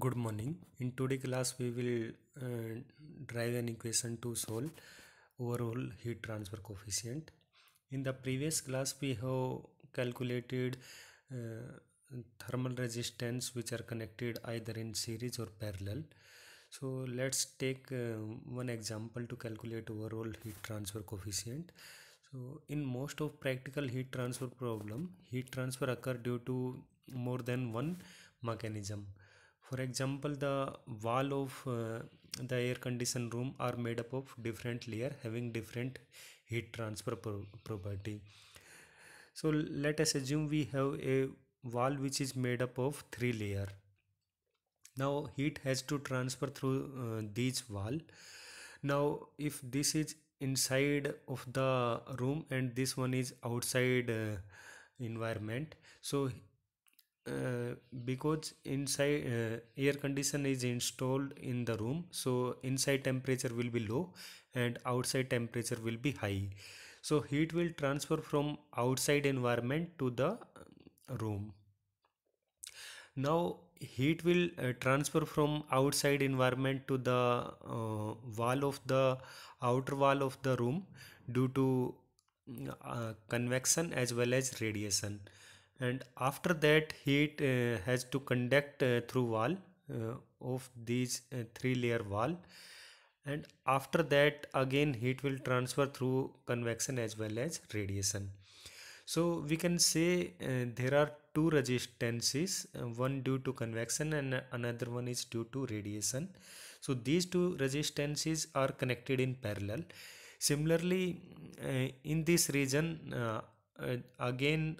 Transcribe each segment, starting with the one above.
good morning in today class we will uh, drive an equation to solve overall heat transfer coefficient in the previous class we have calculated uh, thermal resistance which are connected either in series or parallel so let's take uh, one example to calculate overall heat transfer coefficient so in most of practical heat transfer problem heat transfer occur due to more than one mechanism for example the wall of uh, the air conditioned room are made up of different layer having different heat transfer pro property so let us assume we have a wall which is made up of three layer now heat has to transfer through uh, this wall now if this is inside of the room and this one is outside uh, environment so uh, because inside uh, air condition is installed in the room so inside temperature will be low and outside temperature will be high so heat will transfer from outside environment to the uh, room now heat will uh, transfer from outside environment to the uh, wall of the outer wall of the room due to mm, uh, convection as well as radiation and after that heat uh, has to conduct uh, through wall uh, of these three layer wall and after that again heat will transfer through convection as well as radiation so we can say uh, there are two resistances uh, one due to convection and another one is due to radiation so these two resistances are connected in parallel similarly uh, in this region again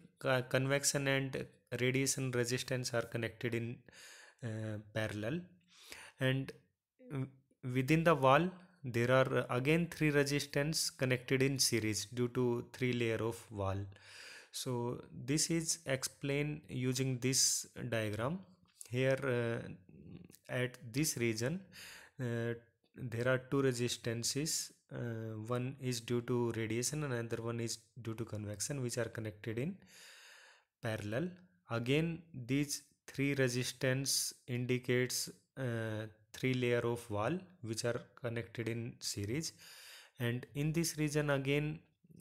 convection and radiation resistance are connected in uh, parallel and within the wall there are again three resistance connected in series due to three layer of wall so this is explained using this diagram here uh, at this region uh, there are two resistances uh, one is due to radiation and another one is due to convection which are connected in parallel again these three resistance indicates uh, three layer of wall which are connected in series and in this region again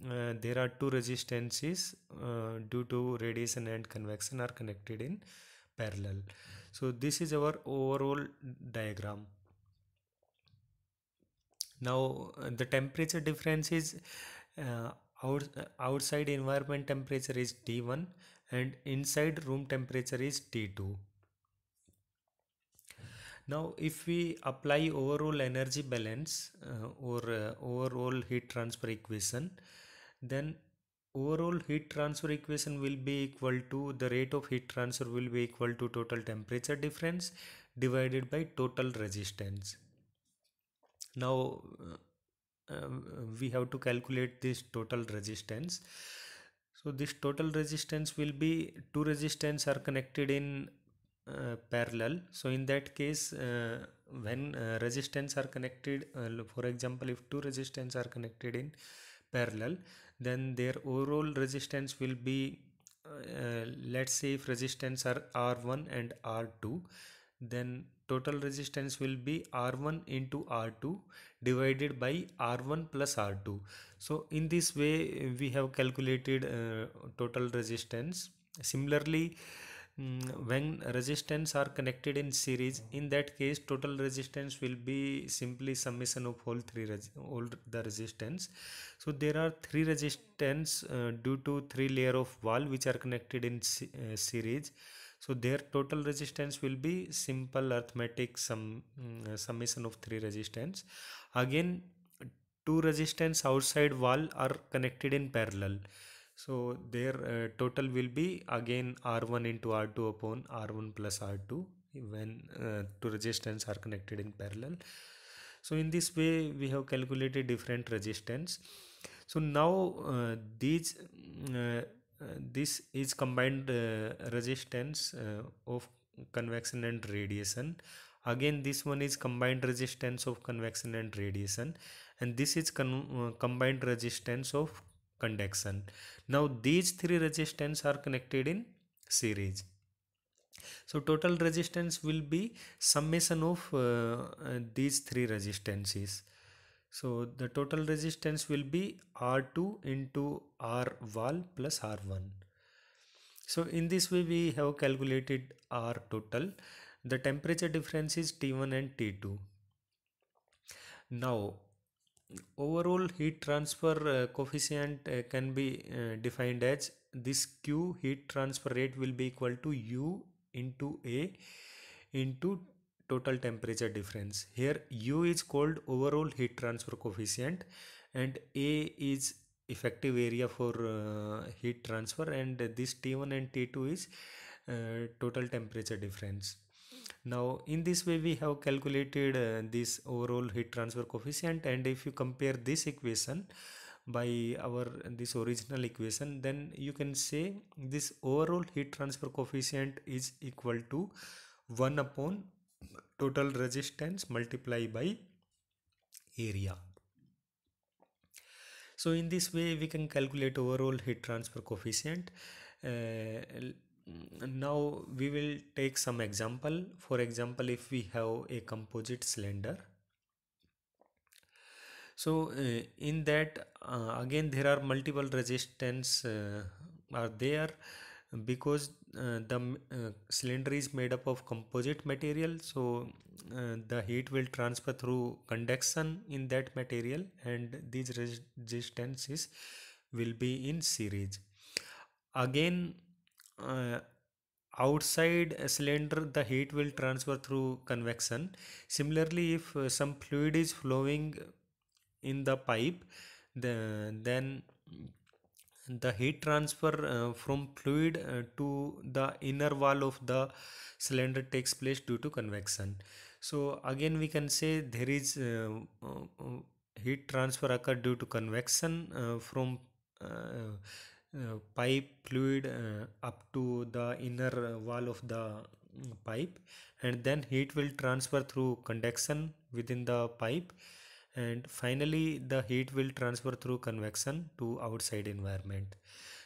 uh, there are two resistances uh, due to radiation and convection are connected in parallel so this is our overall diagram now the temperature difference is uh, out, outside environment temperature is T1 and inside room temperature is T2. Now if we apply overall energy balance uh, or uh, overall heat transfer equation then overall heat transfer equation will be equal to the rate of heat transfer will be equal to total temperature difference divided by total resistance. Now uh, uh we have to calculate this total resistance so this total resistance will be two resistance are connected in uh, parallel so in that case uh, when uh, resistance are connected uh, for example if two resistance are connected in parallel then their overall resistance will be uh, uh, let's say if resistance are r1 and r2 then total resistance will be R1 into R2 divided by R1 plus R2. So in this way we have calculated uh, total resistance. Similarly, mm, when resistance are connected in series in that case total resistance will be simply summation of all three all the resistance so there are three resistance uh, due to three layer of wall which are connected in uh, series so their total resistance will be simple arithmetic sum mm, summation of three resistance again two resistance outside wall are connected in parallel so their uh, total will be again r1 into r2 upon r1 plus r2 when uh, two resistance are connected in parallel so in this way we have calculated different resistance so now uh, these mm, uh, this is combined uh, resistance uh, of convection and radiation again this one is combined resistance of convection and radiation and this is uh, combined resistance of conduction now these three resistance are connected in series so total resistance will be summation of uh, these three resistances so the total resistance will be R2 into R wall plus R1. So in this way we have calculated R total. The temperature difference is T1 and T2. Now overall heat transfer uh, coefficient uh, can be uh, defined as this Q heat transfer rate will be equal to U into A into total temperature difference. Here U is called overall heat transfer coefficient and A is effective area for uh, heat transfer and this T1 and T2 is uh, total temperature difference. Now in this way we have calculated uh, this overall heat transfer coefficient and if you compare this equation by our this original equation then you can say this overall heat transfer coefficient is equal to 1 upon total resistance multiply by area. So in this way we can calculate overall heat transfer coefficient. Uh, now we will take some example. For example if we have a composite cylinder. So uh, in that uh, again there are multiple resistance uh, are there because uh, the uh, cylinder is made up of composite material so uh, the heat will transfer through conduction in that material and these resistances will be in series again uh, outside cylinder the heat will transfer through convection similarly if uh, some fluid is flowing in the pipe the, then the heat transfer uh, from fluid uh, to the inner wall of the cylinder takes place due to convection so again we can say there is uh, uh, uh heat transfer occur due to convection uh, from pipe fluid up to the inner wall of the mm, pipe and then heat will transfer through conduction within the pipe and finally the heat will transfer through convection to outside environment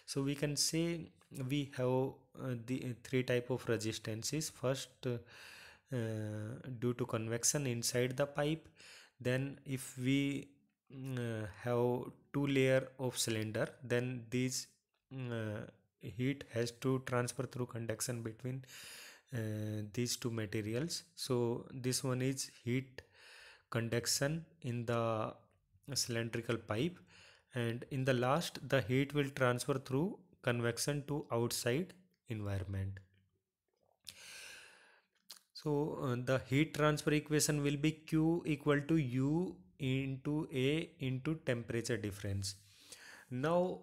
so we can say we have uh, the uh, three type of resistances first uh, due to convection inside the pipe then if we mm, uh, have two layer of cylinder then these mm, uh, heat has to transfer through conduction between uh, these two materials so this one is heat conduction in the cylindrical pipe and in the last the heat will transfer through convection to outside environment so uh, the heat transfer equation will be q equal to u into a into temperature difference now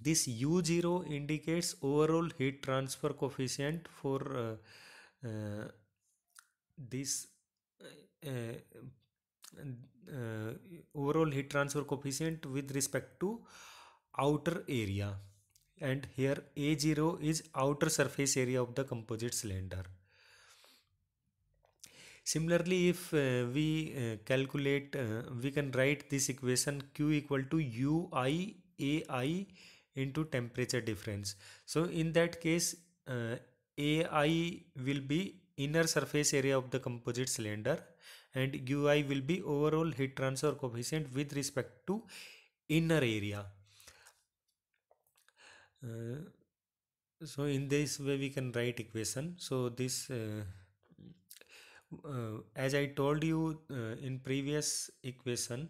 this u0 indicates overall heat transfer coefficient for uh, uh, this uh, uh, uh, overall heat transfer coefficient with respect to outer area and here A0 is outer surface area of the composite cylinder. Similarly, if uh, we uh, calculate, uh, we can write this equation Q equal to UI AI into temperature difference. So in that case, AI will be inner surface area of the composite cylinder and ui will be overall heat transfer coefficient with respect to inner area uh, so in this way we can write equation so this uh, uh, as i told you uh, in previous equation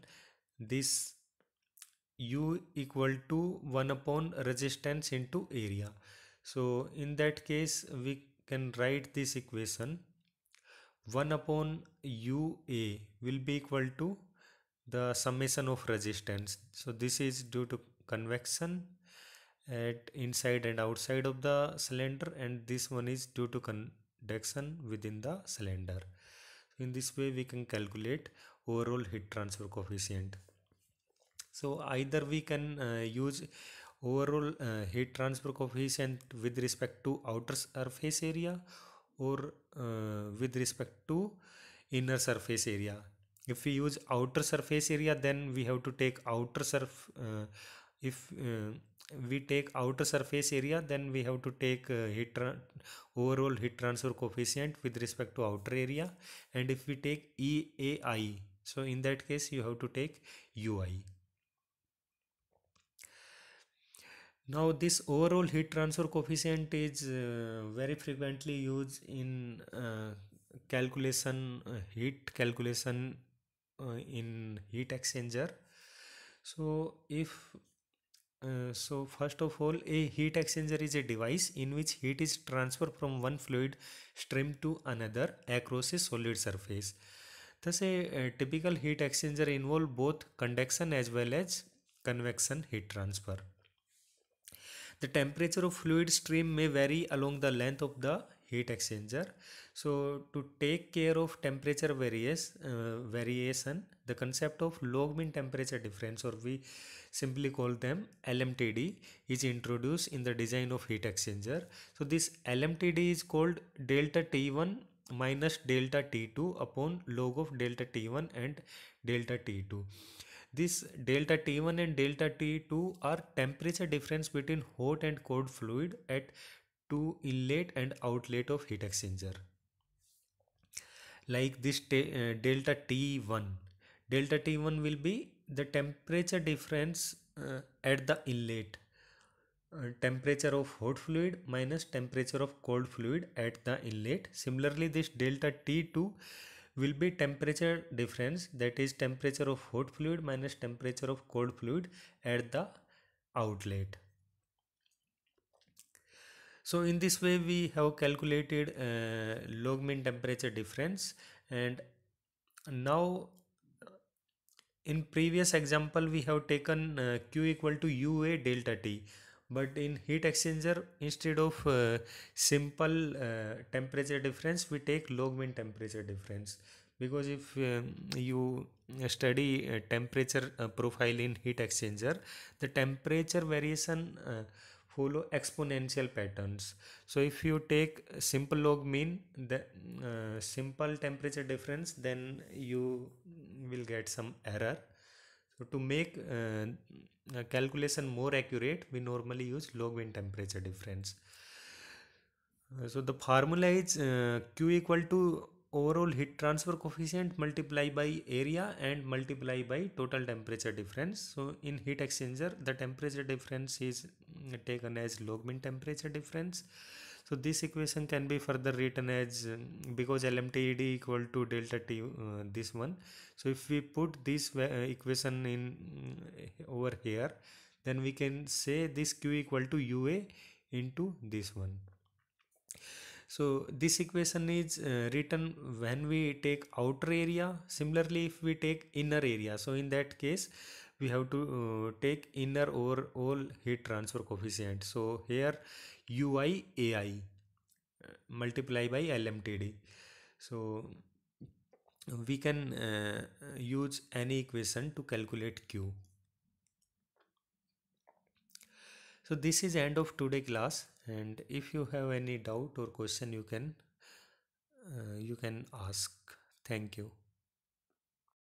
this u equal to 1 upon resistance into area so in that case we can write this equation 1 upon ua will be equal to the summation of resistance so this is due to convection at inside and outside of the cylinder and this one is due to conduction within the cylinder in this way we can calculate overall heat transfer coefficient so either we can uh, use overall uh, heat transfer coefficient with respect to outer surface area or uh, with respect to inner surface area if we use outer surface area then we have to take outer surf uh, if uh, we take outer surface area then we have to take uh, heat overall heat transfer coefficient with respect to outer area and if we take eai so in that case you have to take ui now this overall heat transfer coefficient is uh, very frequently used in uh, calculation uh, heat calculation uh, in heat exchanger so if uh, so first of all a heat exchanger is a device in which heat is transferred from one fluid stream to another across a solid surface thus a, a typical heat exchanger involve both conduction as well as convection heat transfer the temperature of fluid stream may vary along the length of the heat exchanger so to take care of temperature various, uh, variation, the concept of log mean temperature difference or we simply call them LMTD is introduced in the design of heat exchanger. So this LMTD is called delta T1 minus delta T2 upon log of delta T1 and delta T2. This delta T1 and delta T2 are temperature difference between hot and cold fluid at two inlet and outlet of heat exchanger like this uh, delta T1. Delta T1 will be the temperature difference uh, at the inlet. Uh, temperature of hot fluid minus temperature of cold fluid at the inlet. Similarly, this delta T2 will be temperature difference that is temperature of hot fluid minus temperature of cold fluid at the outlet. So in this way we have calculated uh, log mean temperature difference and now in previous example we have taken uh, Q equal to UA delta T but in heat exchanger instead of uh, simple uh, temperature difference we take log mean temperature difference because if um, you study uh, temperature uh, profile in heat exchanger the temperature variation follow exponential patterns so if you take simple log mean the uh, simple temperature difference then you will get some error so to make uh, calculation more accurate we normally use log mean temperature difference so the formula is uh, q equal to overall heat transfer coefficient multiply by area and multiply by total temperature difference so in heat exchanger the temperature difference is mm, taken as log mean temperature difference so this equation can be further written as mm, because LMTD equal to delta t uh, this one so if we put this uh, equation in mm, over here then we can say this q equal to ua into this one so this equation is uh, written when we take outer area. Similarly, if we take inner area, so in that case, we have to uh, take inner over all heat transfer coefficient. So here UI AI uh, multiply by LMTD. So we can uh, use any equation to calculate Q. So this is end of today class and if you have any doubt or question you can uh, you can ask thank you